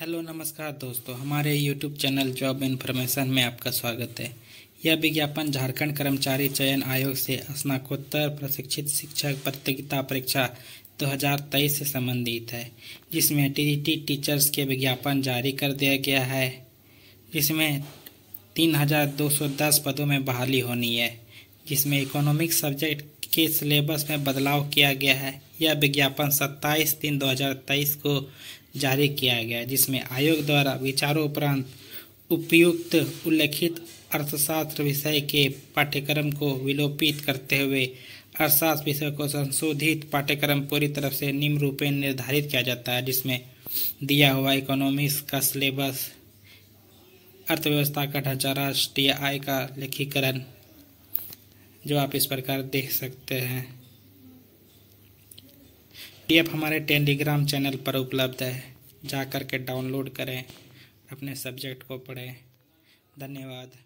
hello नमस्कार दोस्तों हमारे यूट्यूब चैनल जॉब इन्फॉर्मेशन में आपका स्वागत है यह विज्ञापन झारखंड कर्मचारी चयन आयोग से स्नाकोत्तर प्रशिक्षित शिक्षक प्रतियोगिता परीक्षा 2023 से संबंधित है जिसमें टीजीटी टीचर्स के विज्ञापन जारी कर दिया गया है जिसमें 3210 पदों में बहाली होनी है जिसमें इकोनॉमिक सब्जेक्ट के सिलेबस में बदलाव किया गया है यह विज्ञापन 27 तीन 2023 को जारी किया गया जिसमें आयोग द्वारा विचारों उपरांत उपयुक्त उल्लेखित अर्थशास्त्र विषय के पाठ्यक्रम को विलोपित करते हुए अर्थशास्त्र विषय को संशोधित पाठ्यक्रम पूरी तरफ से निम्न में निर्धारित किया जाता है जिसमें दिया हुआ इकोनॉमिक्स का सिलेबस अर्थव्यवस्था का ढांचा राष्ट्रीय आय का लेखीकरण जो आप इस प्रकार देख सकते हैं पीडीएफ हमारे टेलीग्राम चैनल पर उपलब्ध है जा कर के डाउनलोड करें अपने सब्जेक्ट को पढ़ें धन्यवाद